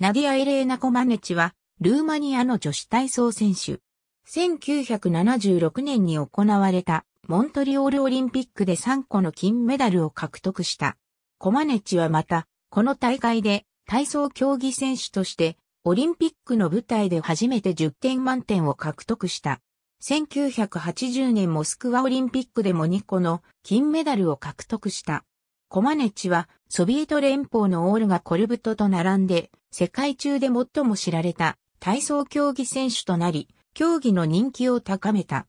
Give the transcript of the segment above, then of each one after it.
ナディア・エレーナ・コマネチは、ルーマニアの女子体操選手。1976年に行われたモントリオールオリンピックで3個の金メダルを獲得した。コマネチはまた、この大会で体操競技選手として、オリンピックの舞台で初めて10点満点を獲得した。1980年モスクワオリンピックでも2個の金メダルを獲得した。コマネチはソビエト連邦のオールがコルブトと並んで世界中で最も知られた体操競技選手となり、競技の人気を高めた。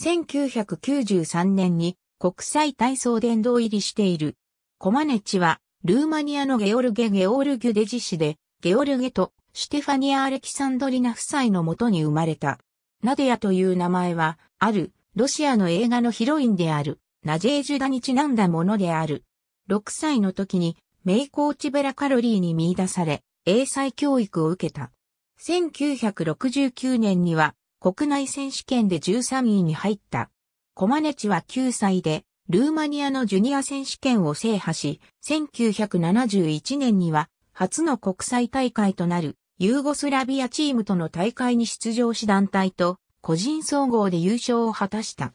1993年に国際体操殿堂入りしている。コマネチは、ルーマニアのゲオルゲ・ゲオルギュデジ氏で、ゲオルゲとシテファニア・アレキサンドリナ夫妻のもとに生まれた。ナデヤという名前は、ある、ロシアの映画のヒロインである、ナジェージュダにちなんだものである。6歳の時に、名コーチベラカロリーに見出され、英才教育を受けた。1969年には国内選手権で13位に入った。コマネチは9歳で、ルーマニアのジュニア選手権を制覇し、1971年には初の国際大会となるユーゴスラビアチームとの大会に出場し団体と個人総合で優勝を果たした。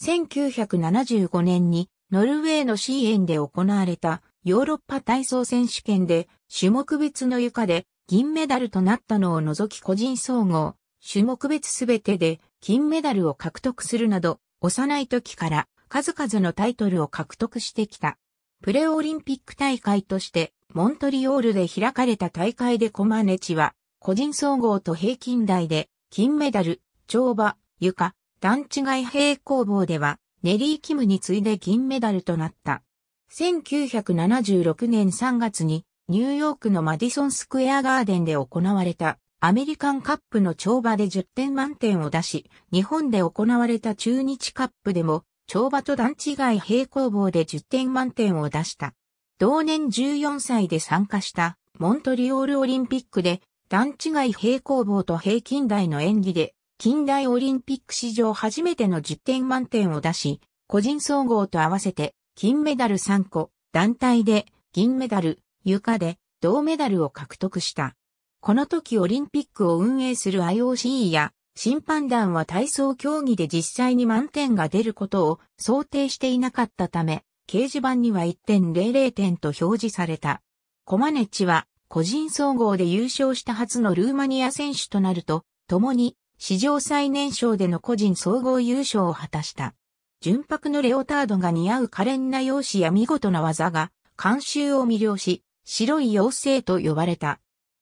1975年にノルウェーのシーエンで行われたヨーロッパ体操選手権で種目別の床で銀メダルとなったのを除き個人総合、種目別すべてで金メダルを獲得するなど、幼い時から数々のタイトルを獲得してきた。プレオリンピック大会として、モントリオールで開かれた大会でコマネチは、個人総合と平均台で、金メダル、跳馬、床、段違い平行棒では、ネリー・キムに次いで銀メダルとなった。1976年3月にニューヨークのマディソンスクエアガーデンで行われたアメリカンカップの跳馬で10点満点を出し、日本で行われた中日カップでも跳馬と段違い平行棒で10点満点を出した。同年14歳で参加したモントリオールオリンピックで段違い平行棒と平均台の演技で近代オリンピック史上初めての10点満点を出し、個人総合と合わせて金メダル3個、団体で銀メダル、床で銅メダルを獲得した。この時オリンピックを運営する IOC や審判団は体操競技で実際に満点が出ることを想定していなかったため、掲示板には1.00点と表示された。コマネチは個人総合で優勝した初のルーマニア選手となると、共に史上最年少での個人総合優勝を果たした。純白のレオタードが似合う可憐な容姿や見事な技が、監修を魅了し、白い妖精と呼ばれた。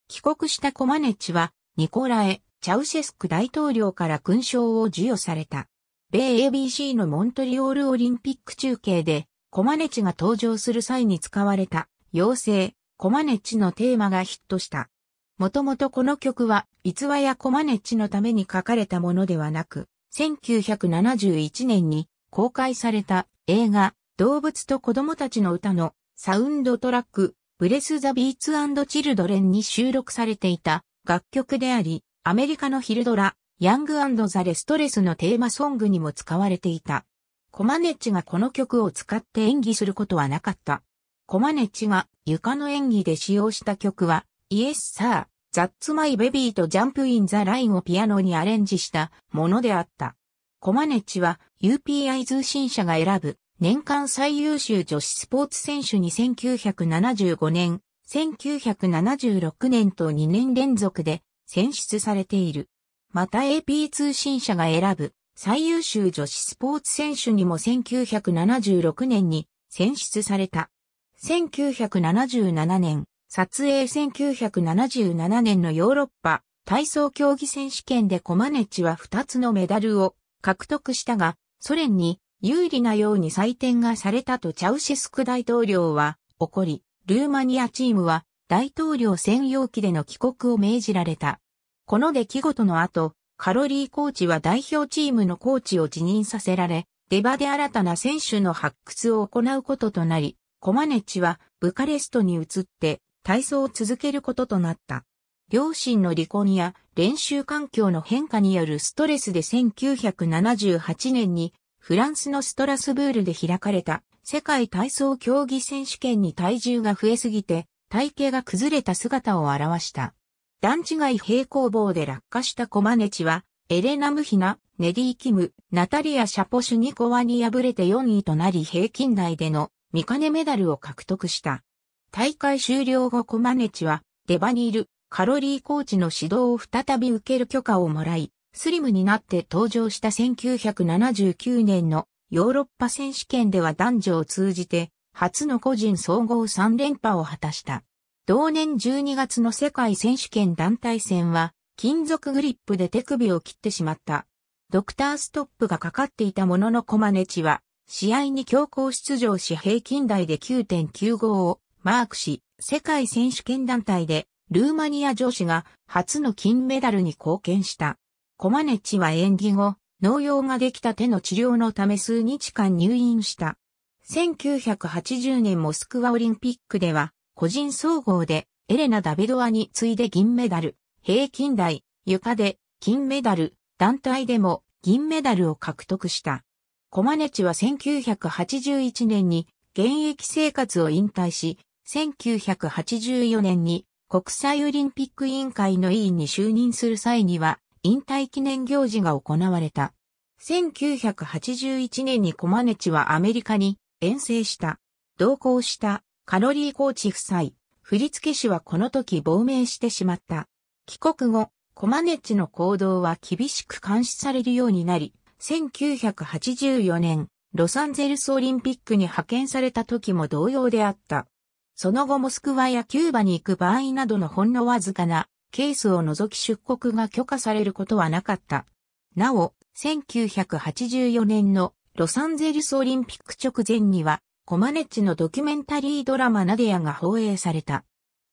帰国したコマネッチは、ニコラエ・チャウシェスク大統領から勲章を授与された。米 ABC のモントリオールオリンピック中継で、コマネチが登場する際に使われた、妖精、コマネチのテーマがヒットした。もともとこの曲は、逸話やコマネチのために書かれたものではなく、1971年に公開された映画、動物と子供たちの歌のサウンドトラック、ブレス・ザ・ビーツ・チルドレンに収録されていた楽曲であり、アメリカのヒルドラ、ヤングアンド・ザ・レストレスのテーマソングにも使われていた。コマネッチがこの曲を使って演技することはなかった。コマネッチが床の演技で使用した曲は、イエス・サー、ザッツ・マイ・ベビーとジャンプ・イン・ザ・ラインをピアノにアレンジしたものであった。コマネチは UPI 通信社が選ぶ年間最優秀女子スポーツ選手に1975年、1976年と2年連続で選出されている。また AP 通信社が選ぶ最優秀女子スポーツ選手にも1976年に選出された。1977年、撮影1977年のヨーロッパ体操競技選手権でコマネチは2つのメダルを獲得したが、ソ連に有利なように採点がされたとチャウシスク大統領は怒り、ルーマニアチームは大統領専用機での帰国を命じられた。この出来事の後、カロリーコーチは代表チームのコーチを辞任させられ、出場で新たな選手の発掘を行うこととなり、コマネチはブカレストに移って体操を続けることとなった。両親の離婚や練習環境の変化によるストレスで1978年にフランスのストラスブールで開かれた世界体操競技選手権に体重が増えすぎて体型が崩れた姿を表した。段違い平行棒で落下したコマネチはエレナ・ムヒナ、ネディ・キム、ナタリア・シャポシュニコワに敗れて4位となり平均台でのカ金メダルを獲得した。大会終了後コマネチはデバニール、カロリーコーチの指導を再び受ける許可をもらい、スリムになって登場した1979年のヨーロッパ選手権では男女を通じて初の個人総合3連覇を果たした。同年12月の世界選手権団体戦は金属グリップで手首を切ってしまった。ドクターストップがかかっていたもののコマネチは試合に強行出場し平均台で9.95をマークし、世界選手権団体でルーマニア女子が初の金メダルに貢献した。コマネチは演技後、農用ができた手の治療のため数日間入院した。1980年モスクワオリンピックでは、個人総合でエレナ・ダベドアに次いで銀メダル、平均台、床で金メダル、団体でも銀メダルを獲得した。コマネチは1981年に現役生活を引退し、1984年に国際オリンピック委員会の委員に就任する際には、引退記念行事が行われた。1981年にコマネチはアメリカに遠征した。同行したカロリーコーチ夫妻、振付師はこの時亡命してしまった。帰国後、コマネチの行動は厳しく監視されるようになり、1984年、ロサンゼルスオリンピックに派遣された時も同様であった。その後モスクワやキューバに行く場合などのほんのわずかなケースを除き出国が許可されることはなかった。なお、1984年のロサンゼルスオリンピック直前には、コマネッチのドキュメンタリードラマナディアが放映された。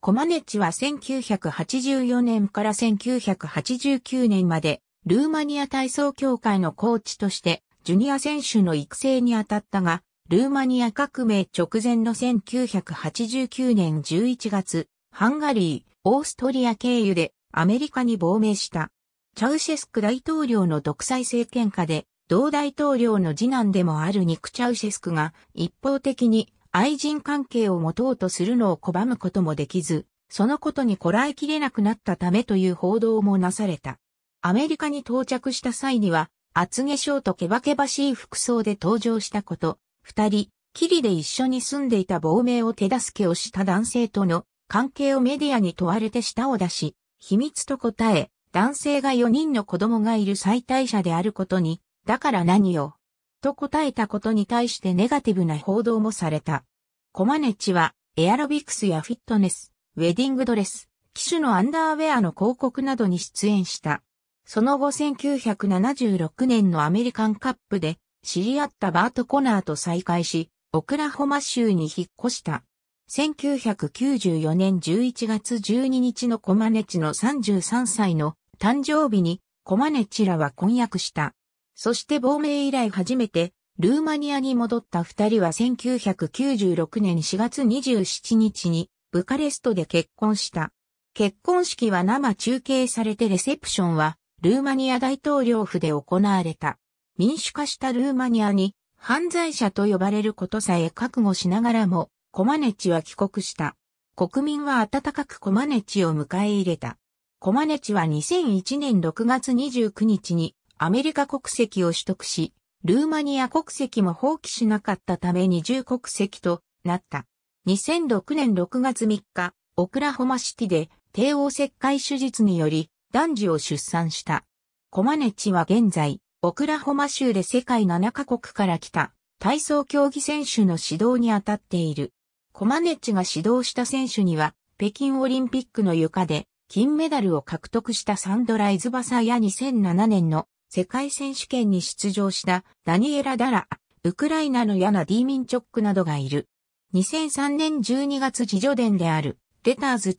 コマネッチは1984年から1989年まで、ルーマニア体操協会のコーチとして、ジュニア選手の育成に当たったが、ルーマニア革命直前の1989年11月、ハンガリー、オーストリア経由でアメリカに亡命した。チャウシェスク大統領の独裁政権下で、同大統領の次男でもあるニク・チャウシェスクが一方的に愛人関係を持とうとするのを拒むこともできず、そのことにこらえきれなくなったためという報道もなされた。アメリカに到着した際には、厚化粧とケバケバしい服装で登場したこと、二人、キリで一緒に住んでいた亡命を手助けをした男性との関係をメディアに問われて舌を出し、秘密と答え、男性が4人の子供がいる再退者であることに、だから何を、と答えたことに対してネガティブな報道もされた。コマネチは、エアロビクスやフィットネス、ウェディングドレス、機種のアンダーウェアの広告などに出演した。その後1976年のアメリカンカップで知り合ったバート・コナーと再会し、オクラホマ州に引っ越した。1994年11月12日のコマネチの33歳の誕生日にコマネチらは婚約した。そして亡命以来初めてルーマニアに戻った二人は1996年4月27日にブカレストで結婚した。結婚式は生中継されてレセプションはルーマニア大統領府で行われた。民主化したルーマニアに犯罪者と呼ばれることさえ覚悟しながらも、コマネチは帰国した。国民は温かくコマネチを迎え入れた。コマネチは2001年6月29日にアメリカ国籍を取得し、ルーマニア国籍も放棄しなかったため二重国籍となった。2006年6月3日、オクラホマシティで帝王切開手術により男児を出産した。コマネチは現在、オクラホマ州で世界7カ国から来た体操競技選手の指導に当たっている。コマネッチが指導した選手には、北京オリンピックの床で金メダルを獲得したサンドラ・イズバサや2007年の世界選手権に出場したダニエラ・ダラ、ウクライナのヤナ・ディーミンチョックなどがいる。2003年12月自助伝である、レターズ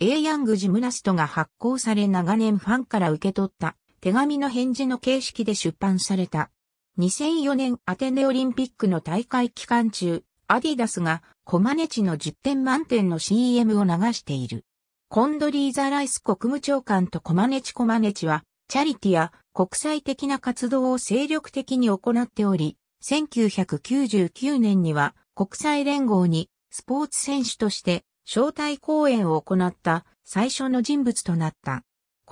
2、A ヤングジムナストが発行され長年ファンから受け取った手紙の返事の形式で出版された。2004年アテネオリンピックの大会期間中、アディダスがコマネチの10点満点の CM を流している。コンドリーザ・ライス国務長官とコマネチコマネチは、チャリティや国際的な活動を精力的に行っており、1999年には国際連合にスポーツ選手として招待講演を行った最初の人物となった。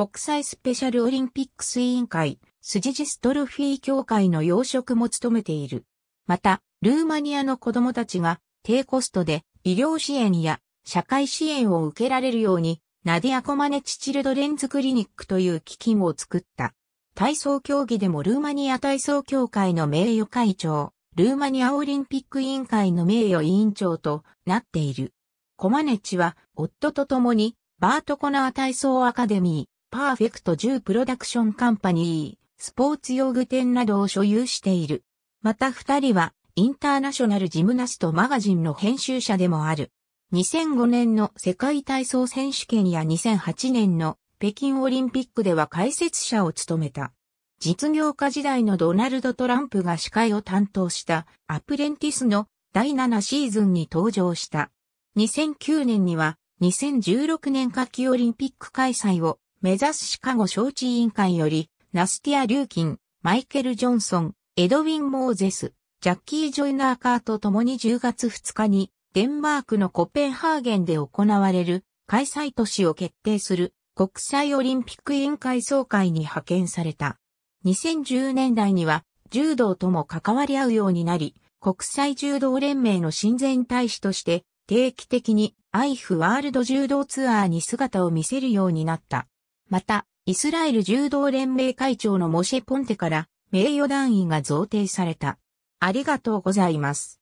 国際スペシャルオリンピックス委員会、スジジストロフィー協会の要職も務めている。また、ルーマニアの子供たちが低コストで医療支援や社会支援を受けられるように、ナディア・コマネチ・チルドレンズ・クリニックという基金を作った。体操競技でもルーマニア体操協会の名誉会長、ルーマニアオリンピック委員会の名誉委員長となっている。コマネチは夫と共にバートコナー体操アカデミー、パーフェクト10プロダクションカンパニー、スポーツ用具店などを所有している。また二人は、インターナショナルジムナストマガジンの編集者でもある。2005年の世界体操選手権や2008年の北京オリンピックでは解説者を務めた。実業家時代のドナルド・トランプが司会を担当したアプレンティスの第7シーズンに登場した。2009年には2016年夏季オリンピック開催を目指すシカゴ招致委員会より、ナスティア・リューキン、マイケル・ジョンソン、エドウィン・モーゼス、ジャッキー・ジョイナー・カーと共に10月2日に、デンマークのコペンハーゲンで行われる、開催都市を決定する、国際オリンピック委員会総会に派遣された。2010年代には、柔道とも関わり合うようになり、国際柔道連盟の親善大使として、定期的にアイフワールド柔道ツアーに姿を見せるようになった。また、イスラエル柔道連盟会長のモシェ・ポンテから名誉団員が贈呈された。ありがとうございます。